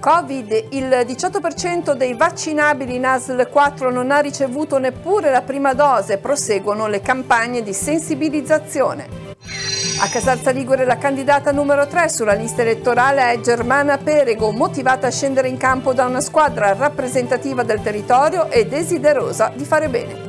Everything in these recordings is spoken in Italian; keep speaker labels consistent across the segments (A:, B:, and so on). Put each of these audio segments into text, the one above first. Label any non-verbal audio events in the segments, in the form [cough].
A: Covid, il 18% dei vaccinabili in ASL 4 non ha ricevuto neppure la prima dose, proseguono le campagne di sensibilizzazione. A Casalza Ligure la candidata numero 3 sulla lista elettorale è Germana Perego, motivata a scendere in campo da una squadra rappresentativa del territorio e desiderosa di fare bene.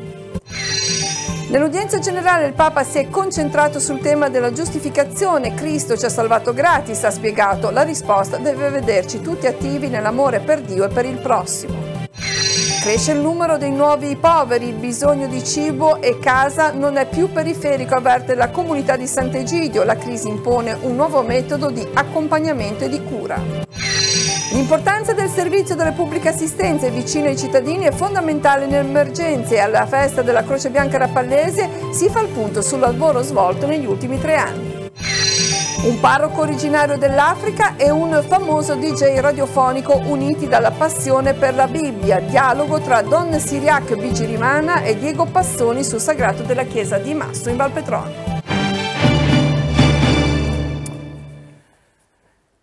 A: Nell'udienza generale il Papa si è concentrato sul tema della giustificazione. Cristo ci ha salvato gratis, ha spiegato. La risposta deve vederci tutti attivi nell'amore per Dio e per il prossimo. Cresce il numero dei nuovi poveri, il bisogno di cibo e casa non è più periferico, avverte la comunità di Sant'Egidio. La crisi impone un nuovo metodo di accompagnamento e di cura. L'importanza del servizio della pubblica assistenza vicino ai cittadini è fondamentale in emergenze e alla festa della Croce Bianca Rappallese si fa il punto sul lavoro svolto negli ultimi tre anni. Un parroco originario dell'Africa e un famoso DJ radiofonico uniti dalla passione per la Bibbia, dialogo tra Don Siriac Bigirimana e Diego Passoni sul sagrato della chiesa di Masso in Valpetrone.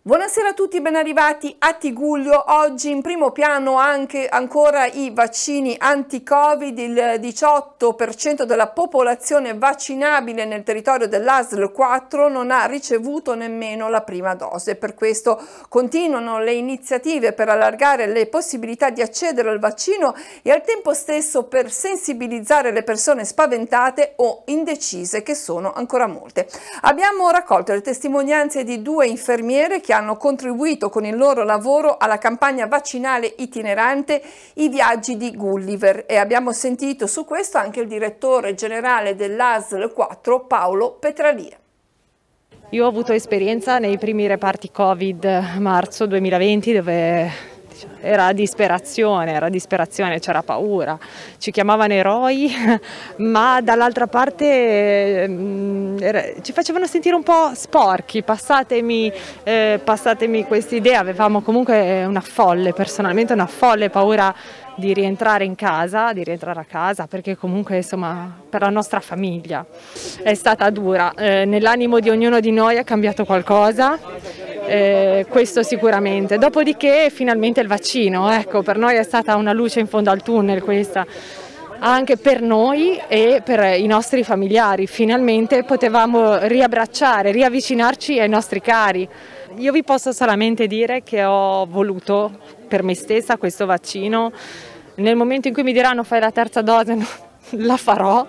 A: Buonasera a tutti, ben arrivati a Tiguglio. Oggi in primo piano anche ancora i vaccini anti-Covid. Il 18% della popolazione vaccinabile nel territorio dell'ASL 4 non ha ricevuto nemmeno la prima dose. Per questo continuano le iniziative per allargare le possibilità di accedere al vaccino e al tempo stesso per sensibilizzare le persone spaventate o indecise che sono ancora molte. Abbiamo raccolto le testimonianze di due infermiere che hanno hanno contribuito con il loro lavoro alla campagna vaccinale itinerante I viaggi di Gulliver e abbiamo sentito su questo anche il direttore generale dell'ASL 4 Paolo Petralia.
B: Io ho avuto esperienza nei primi reparti Covid marzo 2020 dove era disperazione, era disperazione, c'era paura, ci chiamavano eroi, [laughs] ma dall'altra parte eh, ci facevano sentire un po' sporchi, passatemi, eh, passatemi questa idea, avevamo comunque una folle, personalmente una folle paura di rientrare in casa, di rientrare a casa, perché comunque insomma per la nostra famiglia è stata dura. Eh, nell'animo di ognuno di noi è cambiato qualcosa, eh, questo sicuramente. Dopodiché finalmente il vaccino, ecco, per noi è stata una luce in fondo al tunnel questa. Anche per noi e per i nostri familiari, finalmente potevamo riabbracciare, riavvicinarci ai nostri cari. Io vi posso solamente dire che ho voluto per me stessa questo vaccino nel momento in cui mi diranno fai la terza dose, [laughs] la farò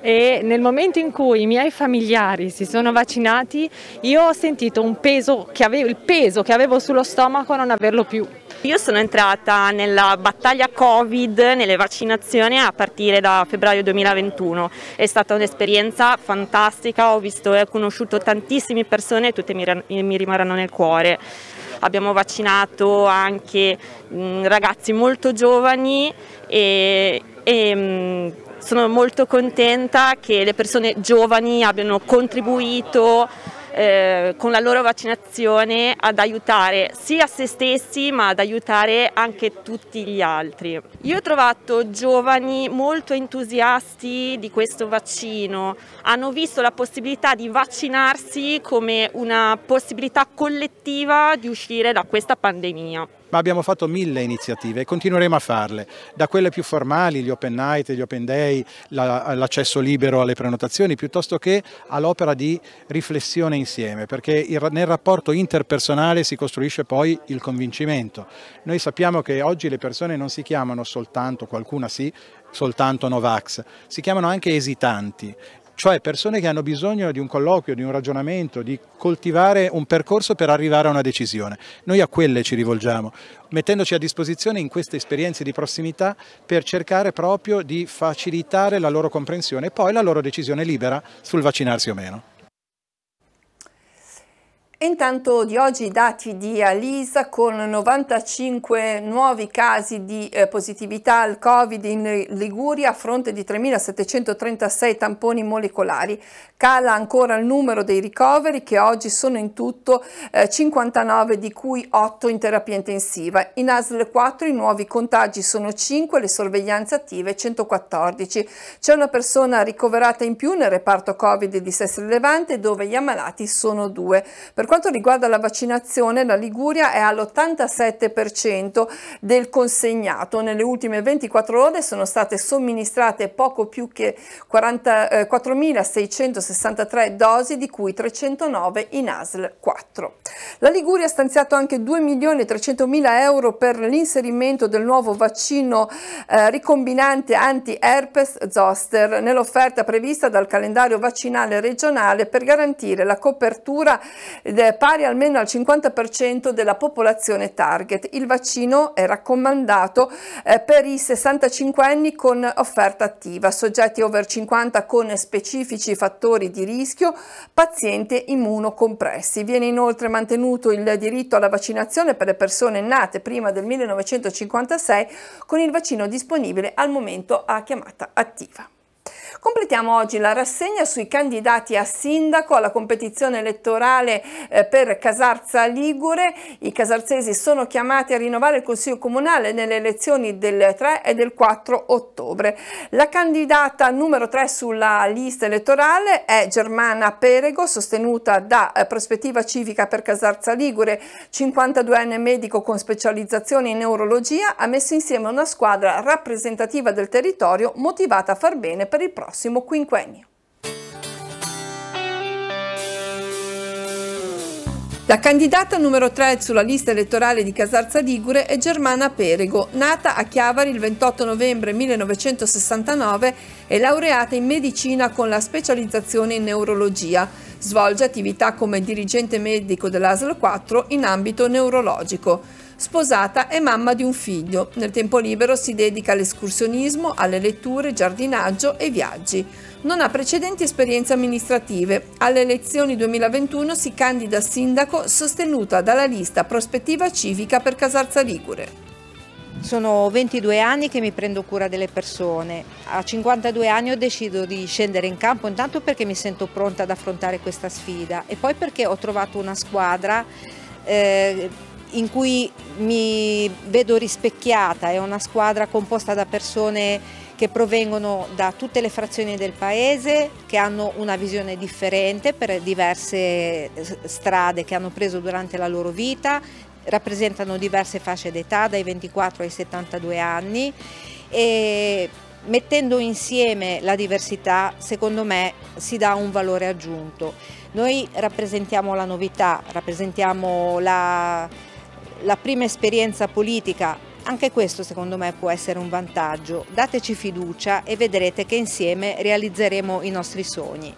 B: e nel momento in cui i miei familiari si sono vaccinati io ho sentito peso avevo, il peso che avevo sullo stomaco non averlo più. Io sono entrata nella battaglia Covid, nelle vaccinazioni a partire da febbraio 2021. È stata un'esperienza fantastica, ho visto e conosciuto tantissime persone e tutte mi rimarranno nel cuore abbiamo vaccinato anche mm, ragazzi molto giovani e, e mm, sono molto contenta che le persone giovani abbiano contribuito eh, con la loro vaccinazione ad aiutare sia se stessi ma ad aiutare anche tutti gli altri. Io ho trovato giovani molto entusiasti di questo vaccino, hanno visto la possibilità di vaccinarsi come una possibilità collettiva di uscire da questa pandemia
C: ma abbiamo fatto mille iniziative e continueremo a farle, da quelle più formali, gli open night, gli open day, l'accesso libero alle prenotazioni, piuttosto che all'opera di riflessione insieme, perché nel rapporto interpersonale si costruisce poi il convincimento. Noi sappiamo che oggi le persone non si chiamano soltanto, qualcuna sì, soltanto Novax, si chiamano anche esitanti cioè persone che hanno bisogno di un colloquio, di un ragionamento, di coltivare un percorso per arrivare a una decisione. Noi a quelle ci rivolgiamo, mettendoci a disposizione in queste esperienze di prossimità per cercare proprio di facilitare la loro comprensione e poi la loro decisione libera sul vaccinarsi o meno
A: intanto di oggi i dati di Alisa con 95 nuovi casi di eh, positività al Covid in Liguria a fronte di 3.736 tamponi molecolari. Cala ancora il numero dei ricoveri che oggi sono in tutto eh, 59 di cui 8 in terapia intensiva. In ASL 4 i nuovi contagi sono 5, le sorveglianze attive 114. C'è una persona ricoverata in più nel reparto Covid di Sestri Levante dove gli ammalati sono 2. Per per quanto riguarda la vaccinazione, la Liguria è all'87% del consegnato. Nelle ultime 24 ore sono state somministrate poco più che 4.663 eh, dosi, di cui 309 in ASL 4. La Liguria ha stanziato anche 2.300.000 euro per l'inserimento del nuovo vaccino eh, ricombinante anti-herpes zoster nell'offerta prevista dal calendario vaccinale regionale per garantire la copertura ed è pari almeno al 50% della popolazione target. Il vaccino è raccomandato eh, per i 65 anni con offerta attiva, soggetti over 50 con specifici fattori di rischio, pazienti immunocompressi. Viene inoltre mantenuto il diritto alla vaccinazione per le persone nate prima del 1956 con il vaccino disponibile al momento a chiamata attiva. Completiamo oggi la rassegna sui candidati a sindaco alla competizione elettorale eh, per Casarza Ligure. I casarzesi sono chiamati a rinnovare il Consiglio Comunale nelle elezioni del 3 e del 4 ottobre. La candidata numero 3 sulla lista elettorale è Germana Perego, sostenuta da eh, Prospettiva Civica per Casarza Ligure, 52enne medico con specializzazione in neurologia, ha messo insieme una squadra rappresentativa del territorio motivata a far bene per il prossimo prossimo quinquennio. La candidata numero 3 sulla lista elettorale di Casarza Ligure è Germana Perego, nata a Chiavari il 28 novembre 1969 e laureata in medicina con la specializzazione in neurologia. Svolge attività come dirigente medico dell'ASL 4 in ambito neurologico. Sposata e mamma di un figlio, nel tempo libero si dedica all'escursionismo, alle letture, giardinaggio e viaggi. Non ha precedenti esperienze amministrative. Alle elezioni 2021 si candida sindaco sostenuta dalla lista Prospettiva Civica per Casarza Ligure. Sono 22 anni che mi prendo cura delle persone, a 52 anni ho deciso di scendere in campo intanto perché mi sento pronta ad affrontare questa sfida e poi perché ho trovato una squadra eh, in cui mi vedo rispecchiata, è una squadra composta da persone che provengono da tutte le frazioni del paese, che hanno una visione differente per diverse eh, strade che hanno preso durante la loro vita, rappresentano diverse fasce d'età, dai 24 ai 72 anni e mettendo insieme la diversità secondo me si dà un valore aggiunto. Noi rappresentiamo la novità, rappresentiamo la la prima esperienza politica, anche questo secondo me può essere un vantaggio. Dateci fiducia e vedrete che insieme realizzeremo i nostri sogni.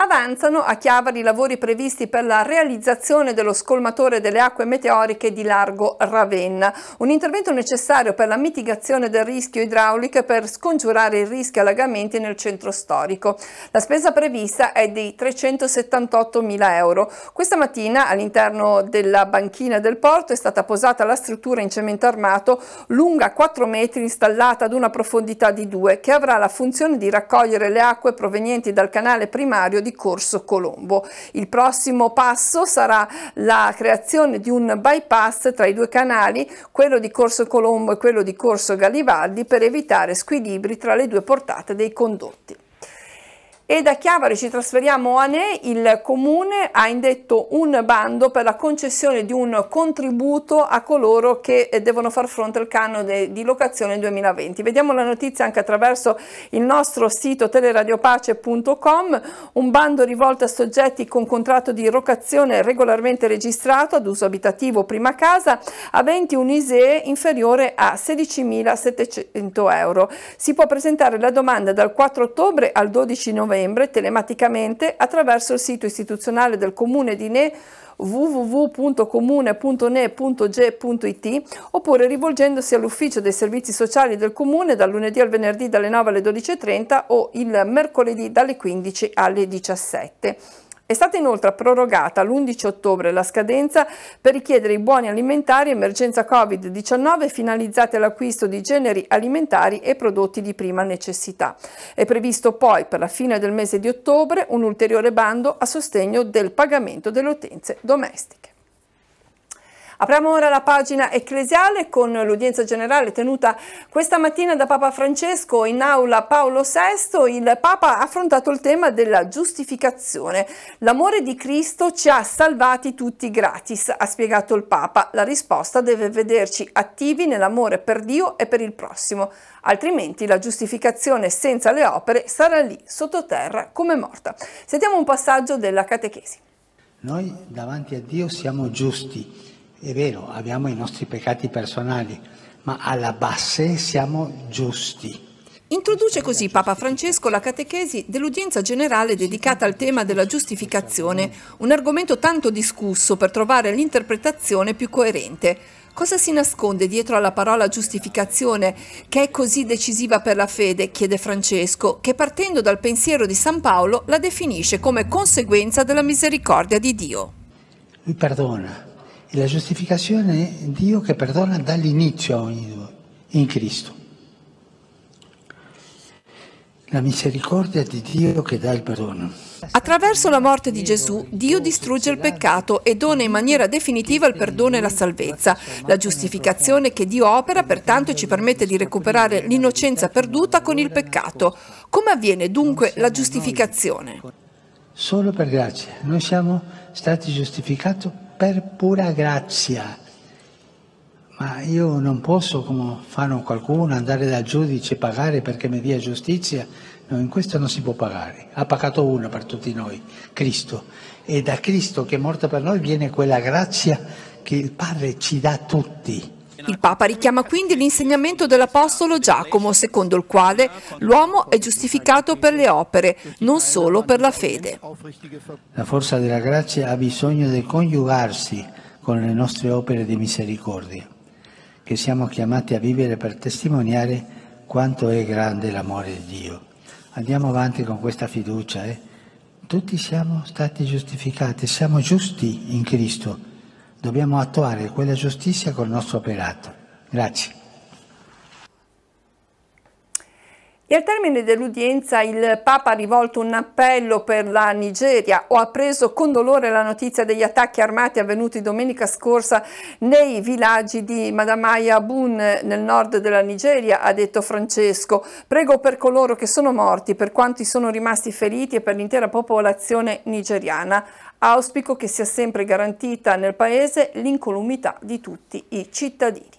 A: avanzano a Chiavari i lavori previsti per la realizzazione dello scolmatore delle acque meteoriche di Largo Ravenna, un intervento necessario per la mitigazione del rischio idraulico e per scongiurare i rischi allagamenti nel centro storico. La spesa prevista è di 378 mila euro. Questa mattina all'interno della banchina del porto è stata posata la struttura in cemento armato lunga 4 metri installata ad una profondità di 2 che avrà la funzione di raccogliere le acque provenienti dal canale primario di di Corso Colombo. Il prossimo passo sarà la creazione di un bypass tra i due canali, quello di Corso Colombo e quello di Corso Garibaldi, per evitare squilibri tra le due portate dei condotti e da Chiavari ci trasferiamo a Ne, il comune ha indetto un bando per la concessione di un contributo a coloro che eh, devono far fronte al canone di locazione 2020. Vediamo la notizia anche attraverso il nostro sito teleradiopace.com, un bando rivolto a soggetti con contratto di locazione regolarmente registrato ad uso abitativo prima casa aventi un ISEE inferiore a 16.700 euro. Si può presentare la domanda dal 4 ottobre al 12 novembre novembre telematicamente attraverso il sito istituzionale del Comune di Ne www.comune.ne.ge.it oppure rivolgendosi all'ufficio dei servizi sociali del comune dal lunedì al venerdì dalle 9 alle 12.30 o il mercoledì dalle 15 alle 17. È stata inoltre prorogata l'11 ottobre la scadenza per richiedere i buoni alimentari emergenza Covid-19 finalizzati all'acquisto di generi alimentari e prodotti di prima necessità. È previsto poi per la fine del mese di ottobre un ulteriore bando a sostegno del pagamento delle utenze domestiche. Apriamo ora la pagina ecclesiale con l'udienza generale tenuta questa mattina da Papa Francesco in aula Paolo VI. Il Papa ha affrontato il tema della giustificazione. L'amore di Cristo ci ha salvati tutti gratis, ha spiegato il Papa. La risposta deve vederci attivi nell'amore per Dio e per il prossimo, altrimenti la giustificazione senza le opere sarà lì sottoterra come morta. Sentiamo un passaggio della catechesi.
D: Noi davanti a Dio siamo giusti è vero, abbiamo i nostri peccati personali, ma alla base siamo giusti.
A: Introduce così Papa Francesco la catechesi dell'udienza generale dedicata al tema della giustificazione, un argomento tanto discusso per trovare l'interpretazione più coerente. Cosa si nasconde dietro alla parola giustificazione, che è così decisiva per la fede, chiede Francesco, che partendo dal pensiero di San Paolo la definisce come conseguenza della misericordia di Dio.
D: Mi perdona, e la giustificazione è Dio che perdona dall'inizio a ogni due, in Cristo. La misericordia di Dio che dà il perdono.
A: Attraverso la morte di Gesù, Dio distrugge il peccato e dona in maniera definitiva il perdono e la salvezza. La giustificazione che Dio opera pertanto ci permette di recuperare l'innocenza perduta con il peccato. Come avviene dunque la giustificazione?
D: Solo per grazia. Noi siamo stati giustificati per pura grazia. Ma io non posso, come fanno qualcuno, andare dal giudice e pagare perché mi dia giustizia. No, in questo non si può pagare. Ha pagato uno per tutti noi, Cristo. E da Cristo che è morto per noi viene quella grazia che il Padre ci dà a tutti
A: il Papa richiama quindi l'insegnamento dell'Apostolo Giacomo, secondo il quale l'uomo è giustificato per le opere, non solo per la fede.
D: La forza della grazia ha bisogno di coniugarsi con le nostre opere di misericordia, che siamo chiamati a vivere per testimoniare quanto è grande l'amore di Dio. Andiamo avanti con questa fiducia. Eh? Tutti siamo stati giustificati, siamo giusti in Cristo dobbiamo attuare quella giustizia col nostro operato. Grazie.
A: E al termine dell'udienza il Papa ha rivolto un appello per la Nigeria. Ho appreso con dolore la notizia degli attacchi armati avvenuti domenica scorsa nei villaggi di Madamaya Abun nel nord della Nigeria, ha detto Francesco. Prego per coloro che sono morti, per quanti sono rimasti feriti e per l'intera popolazione nigeriana. Auspico che sia sempre garantita nel Paese l'incolumità di tutti i cittadini.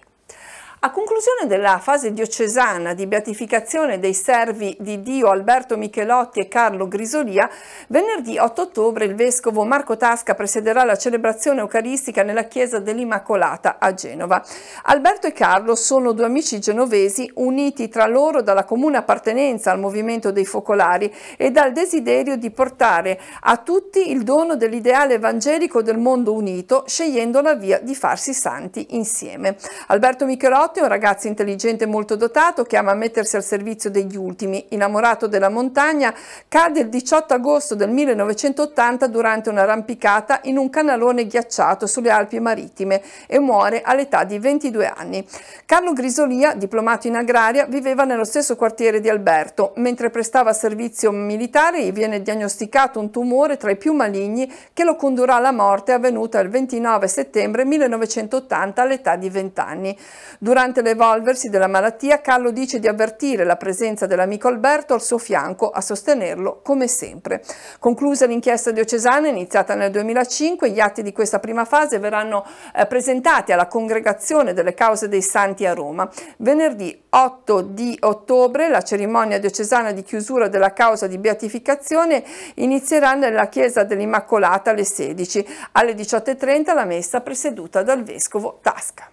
A: A conclusione della fase diocesana di beatificazione dei servi di Dio Alberto Michelotti e Carlo Grisolia, venerdì 8 ottobre il vescovo Marco Tasca presiderà la celebrazione eucaristica nella chiesa dell'Immacolata a Genova. Alberto e Carlo sono due amici genovesi uniti tra loro dalla comune appartenenza al movimento dei focolari e dal desiderio di portare a tutti il dono dell'ideale evangelico del mondo unito, scegliendo la via di farsi santi insieme. Alberto Michelotti Giovanotti è un ragazzo intelligente e molto dotato che ama mettersi al servizio degli ultimi. Innamorato della montagna, cade il 18 agosto del 1980 durante un'arrampicata in un canalone ghiacciato sulle Alpi Marittime e muore all'età di 22 anni. Carlo Grisolia, diplomato in agraria, viveva nello stesso quartiere di Alberto. Mentre prestava servizio militare gli viene diagnosticato un tumore tra i più maligni che lo condurrà alla morte avvenuta il 29 settembre 1980 all'età di 20 anni. Durante Durante l'evolversi della malattia, Carlo dice di avvertire la presenza dell'amico Alberto al suo fianco a sostenerlo come sempre. Conclusa l'inchiesta diocesana iniziata nel 2005, gli atti di questa prima fase verranno eh, presentati alla Congregazione delle Cause dei Santi a Roma. Venerdì 8 di ottobre la cerimonia diocesana di chiusura della causa di beatificazione inizierà nella Chiesa dell'Immacolata alle 16, alle 18.30 la messa presieduta dal Vescovo Tasca.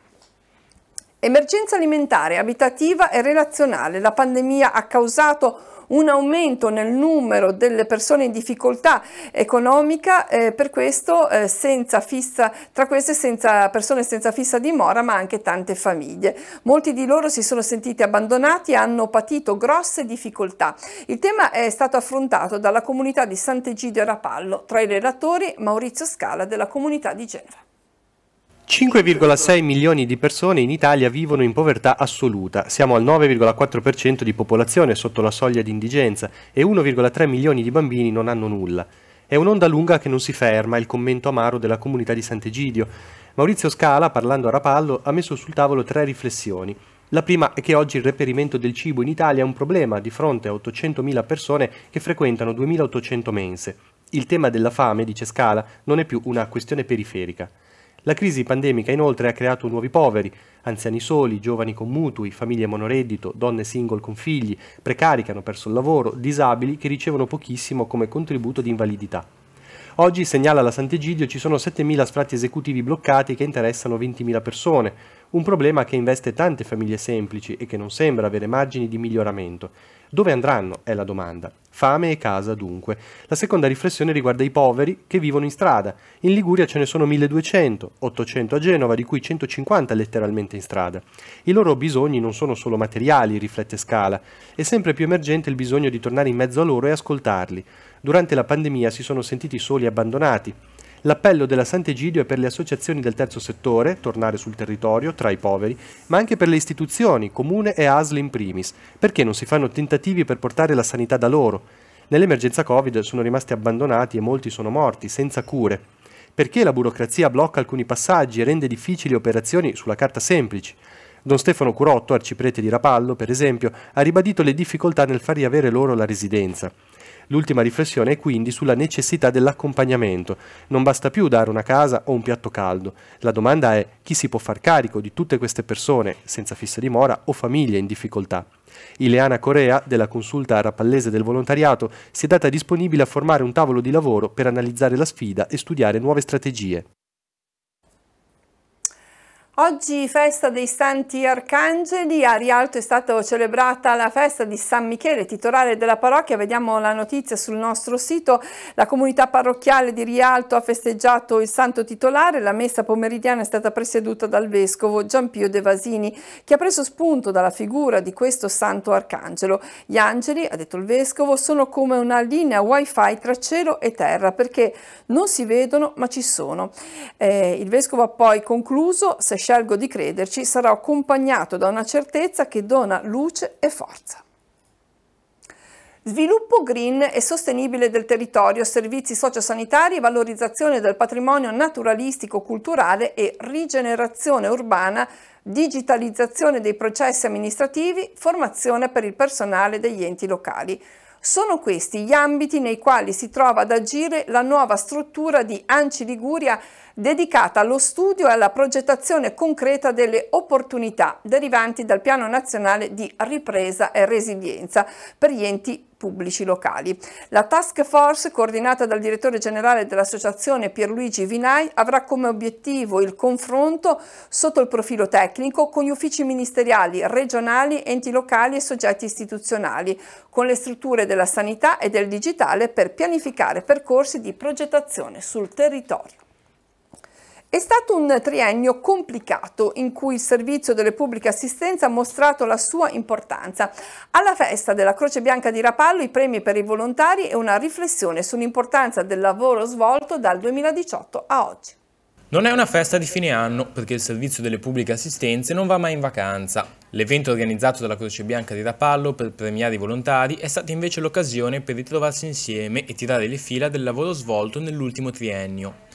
A: Emergenza alimentare, abitativa e relazionale. La pandemia ha causato un aumento nel numero delle persone in difficoltà economica, eh, per questo eh, senza fissa, tra queste senza persone senza fissa dimora, ma anche tante famiglie. Molti di loro si sono sentiti abbandonati e hanno patito grosse difficoltà. Il tema è stato affrontato dalla comunità di Sant'Egidio Rapallo, tra i relatori Maurizio Scala della comunità di Genova.
C: 5,6 milioni di persone in Italia vivono in povertà assoluta, siamo al 9,4% di popolazione sotto la soglia di indigenza e 1,3 milioni di bambini non hanno nulla. È un'onda lunga che non si ferma, il commento amaro della comunità di Sant'Egidio. Maurizio Scala, parlando a Rapallo, ha messo sul tavolo tre riflessioni. La prima è che oggi il reperimento del cibo in Italia è un problema di fronte a 800.000 persone che frequentano 2.800 mense. Il tema della fame, dice Scala, non è più una questione periferica. La crisi pandemica inoltre ha creato nuovi poveri, anziani soli, giovani con mutui, famiglie monoreddito, donne single con figli, precari che hanno perso il lavoro, disabili che ricevono pochissimo come contributo di invalidità. Oggi, segnala la Sant'Egidio, ci sono 7.000 sfratti esecutivi bloccati che interessano 20.000 persone, un problema che investe tante famiglie semplici e che non sembra avere margini di miglioramento. Dove andranno? è la domanda. Fame e casa dunque. La seconda riflessione riguarda i poveri che vivono in strada. In Liguria ce ne sono 1200, 800 a Genova, di cui 150 letteralmente in strada. I loro bisogni non sono solo materiali, riflette Scala, è sempre più emergente il bisogno di tornare in mezzo a loro e ascoltarli. Durante la pandemia si sono sentiti soli e abbandonati. L'appello della Sant'Egidio è per le associazioni del terzo settore, tornare sul territorio, tra i poveri, ma anche per le istituzioni, comune e ASL in primis. Perché non si fanno tentativi per portare la sanità da loro? Nell'emergenza Covid sono rimasti abbandonati e molti sono morti, senza cure. Perché la burocrazia blocca alcuni passaggi e rende difficili operazioni sulla carta semplici? Don Stefano Curotto, arciprete di Rapallo, per esempio, ha ribadito le difficoltà nel far riavere loro la residenza. L'ultima riflessione è quindi sulla necessità dell'accompagnamento. Non basta più dare una casa o un piatto caldo. La domanda è chi si può far carico di tutte queste persone senza fissa dimora o famiglie in difficoltà. Ileana Corea, della consulta rapallese del volontariato, si è data disponibile a formare un tavolo di lavoro per analizzare la sfida e studiare nuove strategie.
A: Oggi festa dei Santi Arcangeli, a Rialto è stata celebrata la festa di San Michele, titolare della parrocchia, vediamo la notizia sul nostro sito, la comunità parrocchiale di Rialto ha festeggiato il santo titolare, la messa pomeridiana è stata presieduta dal vescovo Giampio De Vasini che ha preso spunto dalla figura di questo santo arcangelo. Gli angeli, ha detto il vescovo, sono come una linea wifi tra cielo e terra perché non si vedono ma ci sono. Eh, il vescovo ha poi concluso, se scelgo di crederci sarà accompagnato da una certezza che dona luce e forza. Sviluppo green e sostenibile del territorio, servizi sociosanitari, valorizzazione del patrimonio naturalistico-culturale e rigenerazione urbana, digitalizzazione dei processi amministrativi, formazione per il personale degli enti locali. Sono questi gli ambiti nei quali si trova ad agire la nuova struttura di Anci Liguria dedicata allo studio e alla progettazione concreta delle opportunità derivanti dal Piano Nazionale di Ripresa e Resilienza per gli enti pubblici locali. La task force, coordinata dal direttore generale dell'associazione Pierluigi Vinai, avrà come obiettivo il confronto sotto il profilo tecnico con gli uffici ministeriali, regionali, enti locali e soggetti istituzionali, con le strutture della sanità e del digitale per pianificare percorsi di progettazione sul territorio. È stato un triennio complicato in cui il servizio delle pubbliche assistenze ha mostrato la sua importanza. Alla festa della Croce Bianca di Rapallo i premi per i volontari e una riflessione sull'importanza del lavoro svolto dal 2018 a oggi.
E: Non è una festa di fine anno perché il servizio delle pubbliche assistenze non va mai in vacanza. L'evento organizzato dalla Croce Bianca di Rapallo per premiare i volontari è stata invece l'occasione per ritrovarsi insieme e tirare le fila del lavoro svolto nell'ultimo triennio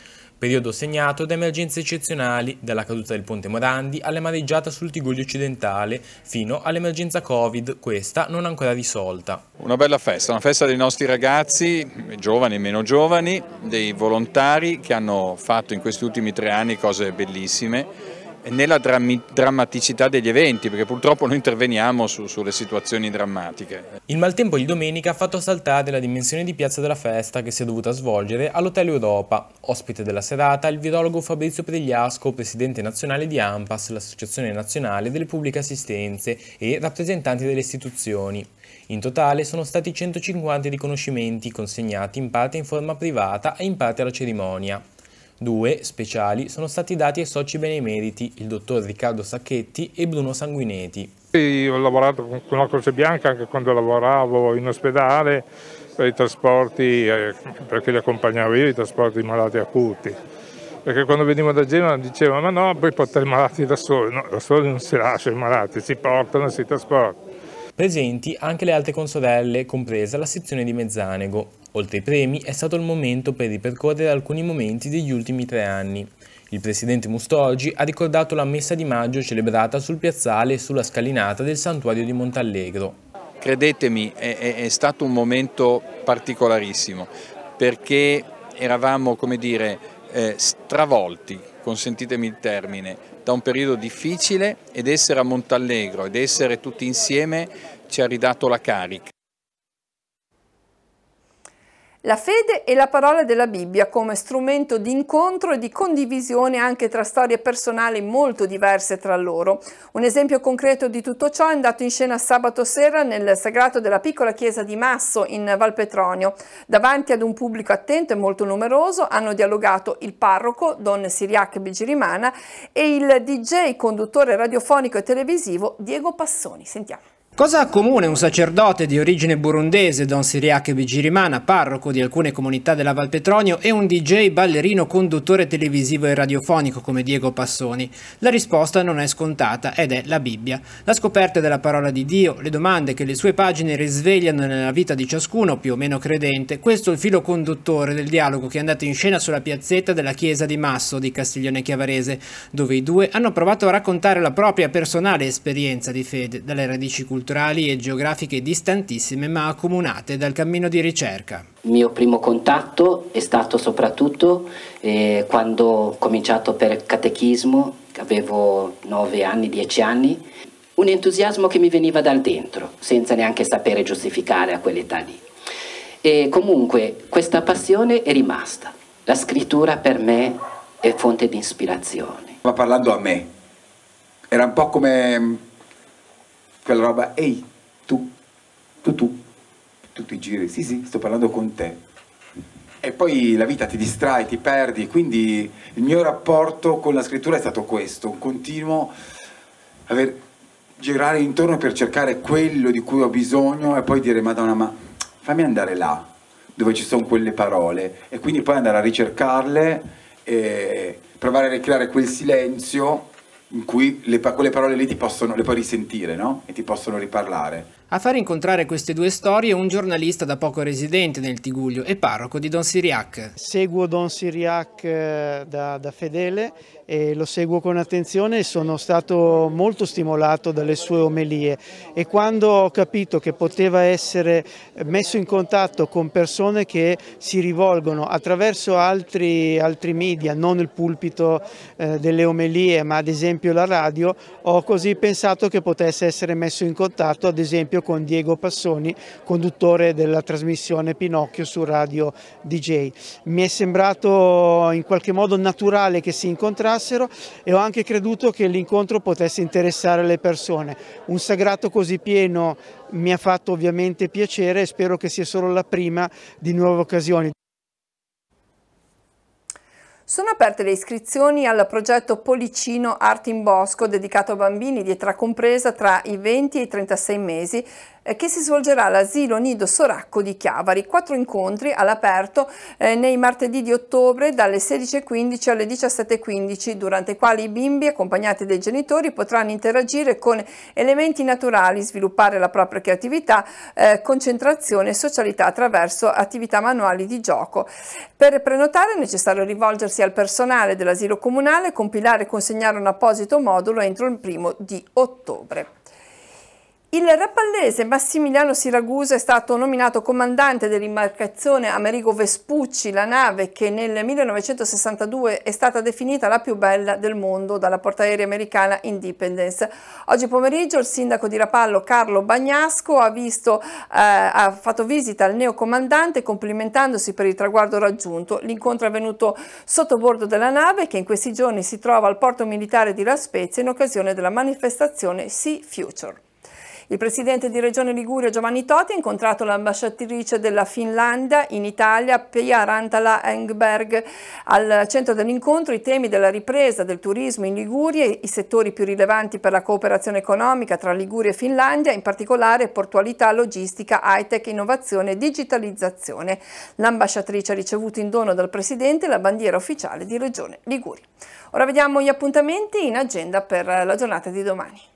E: periodo segnato da emergenze eccezionali, dalla caduta del ponte Morandi alla mareggiata sul Tigulio occidentale, fino all'emergenza Covid, questa non ancora risolta.
C: Una bella festa, una festa dei nostri ragazzi, giovani e meno giovani, dei volontari che hanno fatto in questi ultimi tre anni cose bellissime nella drammaticità degli eventi, perché purtroppo noi interveniamo su, sulle situazioni drammatiche.
E: Il maltempo di domenica ha fatto saltare la dimensione di Piazza della Festa che si è dovuta svolgere all'Hotel Europa. Ospite della serata il virologo Fabrizio Pregliasco, presidente nazionale di AMPAS, l'Associazione Nazionale delle Pubbliche Assistenze e rappresentanti delle istituzioni. In totale sono stati 150 riconoscimenti consegnati in parte in forma privata e in parte alla cerimonia. Due speciali sono stati dati ai soci benemeriti, il dottor Riccardo Sacchetti e Bruno Sanguineti. Io ho lavorato con la Croce Bianca anche quando lavoravo in ospedale per i trasporti, eh, perché li accompagnavo io, i trasporti di malati acuti. Perché quando venivo da Genova dicevano ma no, puoi portare i malati da soli. No, da soli non si lasciano i malati, si portano e si trasportano. Presenti anche le altre consorelle, compresa la sezione di Mezzanego. Oltre ai premi, è stato il momento per ripercorrere alcuni momenti degli ultimi tre anni. Il presidente Mustorgi ha ricordato la messa di maggio celebrata sul piazzale e sulla scalinata del santuario di Montallegro.
C: Credetemi, è, è stato un momento particolarissimo perché eravamo, come dire, eh, stravolti, consentitemi il termine, da un periodo difficile ed essere a Montallegro ed essere tutti insieme ci ha ridato la carica
A: la fede e la parola della Bibbia come strumento di incontro e di condivisione anche tra storie personali molto diverse tra loro. Un esempio concreto di tutto ciò è andato in scena sabato sera nel sagrato della piccola chiesa di Masso in Val Petronio. Davanti ad un pubblico attento e molto numeroso hanno dialogato il parroco, don Siriac Bigirimana, e il DJ, conduttore radiofonico e televisivo, Diego Passoni. Sentiamo.
E: Cosa ha comune un sacerdote di origine burundese, Don Siriake Bigirimana, parroco di alcune comunità della Val Petronio, e un DJ, ballerino, conduttore televisivo e radiofonico come Diego Passoni? La risposta non è scontata ed è la Bibbia. La scoperta della parola di Dio, le domande che le sue pagine risvegliano nella vita di ciascuno più o meno credente, questo è il filo conduttore del dialogo che è andato in scena sulla piazzetta della chiesa di Masso di Castiglione Chiavarese, dove i due hanno provato a raccontare la propria personale esperienza di fede dalle radici culturali culturali e geografiche distantissime ma accomunate dal cammino di ricerca.
A: Il mio primo contatto è stato soprattutto eh, quando ho cominciato per catechismo, avevo 9 anni, 10 anni, un entusiasmo che mi veniva dal dentro, senza neanche sapere giustificare a quell'età lì. E comunque questa passione è rimasta. La scrittura per me è fonte di ispirazione. Ma parlando a me, era un po' come quella roba, ehi, tu,
E: tu, tu, tu ti giri, sì, sì, sto parlando con te. E poi la vita ti distrae, ti perdi, quindi il mio rapporto con la scrittura è stato questo, un continuo aver, girare intorno per cercare quello di cui ho bisogno e poi dire, madonna, ma fammi andare là, dove ci sono quelle parole, e quindi poi andare a ricercarle e provare a ricreare quel silenzio in cui le, quelle parole lì ti possono, le puoi risentire, no? E ti possono riparlare a far incontrare queste due storie un giornalista da poco residente nel Tiguglio e parroco di Don Siriac.
D: Seguo Don Siriac eh, da, da fedele e lo seguo con attenzione e sono stato molto stimolato dalle sue omelie e quando ho capito che poteva essere messo in contatto con persone che si rivolgono attraverso altri, altri media, non il pulpito eh, delle omelie ma ad esempio la radio, ho così pensato che potesse essere messo in contatto ad esempio con Diego Passoni, conduttore della trasmissione Pinocchio su Radio DJ. Mi è sembrato in qualche modo naturale che si incontrassero e ho anche creduto che l'incontro potesse interessare le persone. Un sagrato così pieno mi ha fatto ovviamente piacere e spero che sia solo la prima di nuove occasioni.
A: Sono aperte le iscrizioni al progetto Policino Arte in Bosco dedicato a bambini di età compresa tra i 20 e i 36 mesi eh, che si svolgerà all'asilo Nido Soracco di Chiavari. Quattro incontri all'aperto eh, nei martedì di ottobre dalle 16.15 alle 17.15 durante i quali i bimbi accompagnati dai genitori potranno interagire con elementi naturali, sviluppare la propria creatività, eh, concentrazione e socialità attraverso attività manuali di gioco. Per prenotare è necessario rivolgersi al personale dell'asilo comunale, compilare e consegnare un apposito modulo entro il primo di ottobre. Il rappallese Massimiliano Siragusa è stato nominato comandante dell'imbarcazione Amerigo Vespucci, la nave che nel 1962 è stata definita la più bella del mondo dalla portaerei americana Independence. Oggi pomeriggio il sindaco di Rapallo Carlo Bagnasco ha, visto, eh, ha fatto visita al neocomandante complimentandosi per il traguardo raggiunto. L'incontro è avvenuto sotto bordo della nave che in questi giorni si trova al porto militare di La Spezia in occasione della manifestazione Sea Future. Il presidente di Regione Liguria Giovanni Totti ha incontrato l'ambasciatrice della Finlandia in Italia, Pia Rantala Engberg. Al centro dell'incontro i temi della ripresa del turismo in Liguria, i settori più rilevanti per la cooperazione economica tra Liguria e Finlandia, in particolare portualità, logistica, high-tech, innovazione e digitalizzazione. L'ambasciatrice ha ricevuto in dono dal presidente la bandiera ufficiale di Regione Liguria. Ora vediamo gli appuntamenti in agenda per la giornata di domani.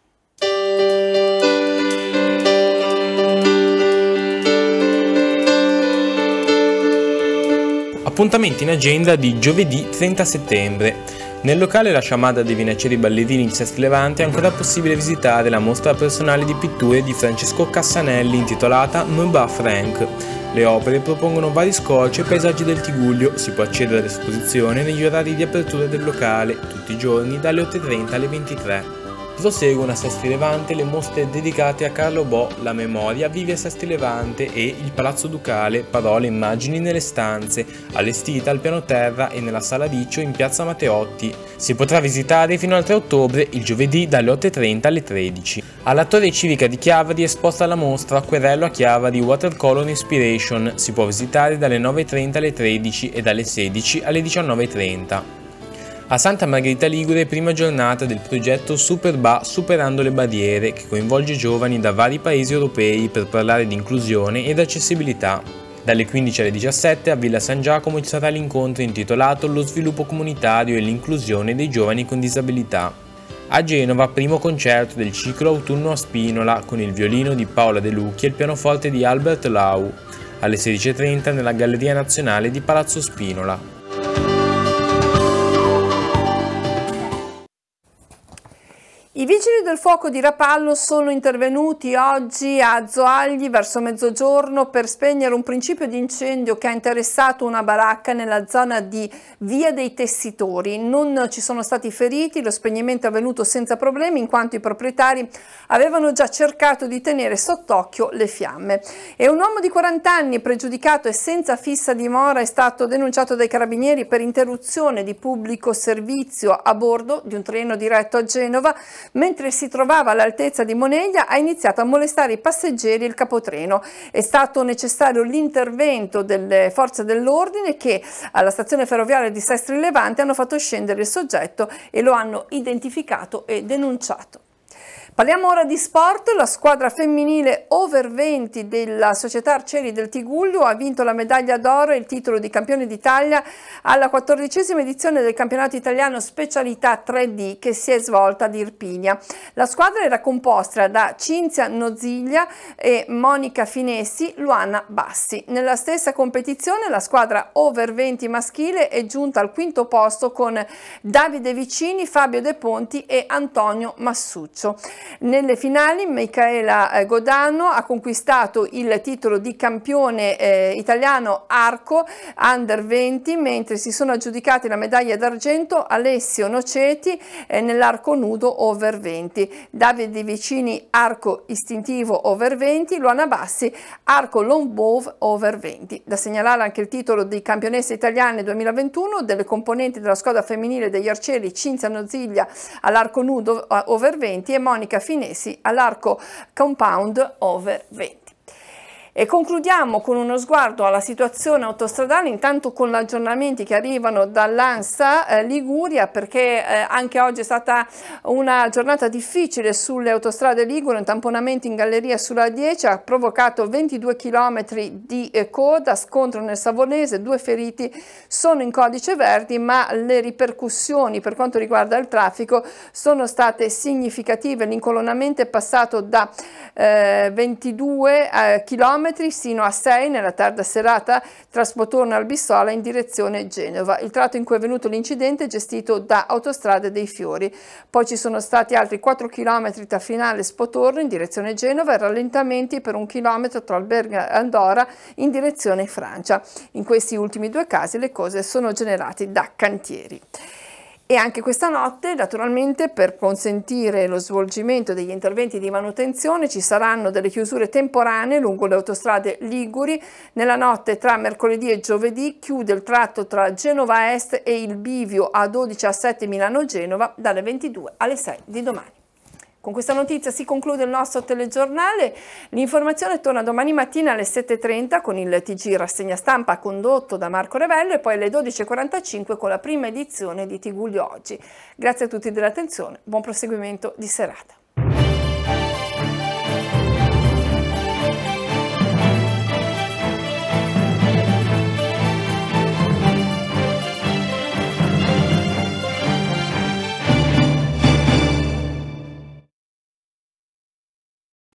E: Appuntamenti in agenda di giovedì 30 settembre. Nel locale La Sciamada dei Vinaceri Ballerini in Levante è ancora possibile visitare la mostra personale di pitture di Francesco Cassanelli intitolata Mba Frank. Le opere propongono vari scorci e paesaggi del Tiguglio, si può accedere all'esposizione negli orari di apertura del locale, tutti i giorni dalle 8.30 alle 23. Proseguono a Sesti Levante le mostre dedicate a Carlo Bo, la memoria vive a Sesti Levante e il Palazzo Ducale, parole e immagini nelle stanze, allestita al piano terra e nella sala Riccio in piazza Matteotti. Si potrà visitare fino al 3 ottobre, il giovedì dalle 8.30 alle 13. Alla Torre Civica di Chiavari è esposta la mostra Acquerello a Chiavari Watercolor Inspiration, si può visitare dalle 9.30 alle 13 e dalle 16 alle 19.30. A Santa Margherita Ligure prima giornata del progetto Superba Superando le Barriere che coinvolge giovani da vari paesi europei per parlare di inclusione ed accessibilità. Dalle 15 alle 17 a Villa San Giacomo ci sarà l'incontro intitolato Lo sviluppo comunitario e l'inclusione dei giovani con disabilità. A Genova primo concerto del ciclo autunno a Spinola con il violino di Paola De Lucchi e il pianoforte di Albert Lau alle 16.30 nella Galleria Nazionale di Palazzo Spinola.
A: del fuoco di Rapallo sono intervenuti oggi a Zoagli verso mezzogiorno per spegnere un principio di incendio che ha interessato una baracca nella zona di Via dei Tessitori. Non ci sono stati feriti, lo spegnimento è avvenuto senza problemi in quanto i proprietari avevano già cercato di tenere sott'occhio le fiamme. E un uomo di 40 anni pregiudicato e senza fissa dimora è stato denunciato dai carabinieri per interruzione di pubblico servizio a bordo di un treno diretto a Genova mentre si trovava all'altezza di Moneglia ha iniziato a molestare i passeggeri e il capotreno. È stato necessario l'intervento delle forze dell'ordine che alla stazione ferroviaria di Sestri Levante hanno fatto scendere il soggetto e lo hanno identificato e denunciato. Parliamo ora di sport, la squadra femminile over 20 della società Arcieri del Tiguglio ha vinto la medaglia d'oro e il titolo di campione d'Italia alla quattordicesima edizione del campionato italiano specialità 3D che si è svolta ad Irpinia. La squadra era composta da Cinzia Noziglia e Monica Finessi, Luana Bassi. Nella stessa competizione la squadra over 20 maschile è giunta al quinto posto con Davide Vicini, Fabio De Ponti e Antonio Massuccio. Nelle finali Michaela eh, Godano ha conquistato il titolo di campione eh, italiano arco under 20, mentre si sono aggiudicati la medaglia d'argento Alessio Noceti eh, nell'arco nudo over 20, Davide Vicini arco istintivo over 20, Luana Bassi arco longbow over 20. Da segnalare anche il titolo di campionessa italiana 2021 delle componenti della squadra femminile degli arcieri Cinzia Noziglia all'arco nudo eh, over 20 e Monica H finesi all'arco compound over 20. E concludiamo con uno sguardo alla situazione autostradale, intanto con aggiornamenti che arrivano dall'ANSA eh, Liguria, perché eh, anche oggi è stata una giornata difficile sulle autostrade Ligure, un tamponamento in galleria sulla 10 ha provocato 22 km di eh, coda, scontro nel Savonese, due feriti sono in codice verdi, ma le ripercussioni per quanto riguarda il traffico sono state significative, l'incolonamento è passato da 22 eh, km sino a 6 nella tarda serata tra Spotorno e Albissola in direzione Genova. Il tratto in cui è avvenuto l'incidente è gestito da Autostrade dei Fiori. Poi ci sono stati altri 4 km tra Finale e Spotorno in direzione Genova e rallentamenti per un chilometro tra Alberga e Andorra in direzione Francia. In questi ultimi due casi le cose sono generate da cantieri. E anche questa notte, naturalmente, per consentire lo svolgimento degli interventi di manutenzione ci saranno delle chiusure temporanee lungo le autostrade Liguri. Nella notte tra mercoledì e giovedì chiude il tratto tra Genova Est e il Bivio A12 a 7 Milano-Genova dalle 22 alle 6 di domani. Con questa notizia si conclude il nostro telegiornale. L'informazione torna domani mattina alle 7.30 con il TG Rassegna Stampa condotto da Marco Revello e poi alle 12.45 con la prima edizione di Tiguglio Oggi. Grazie a tutti dell'attenzione, buon proseguimento di serata.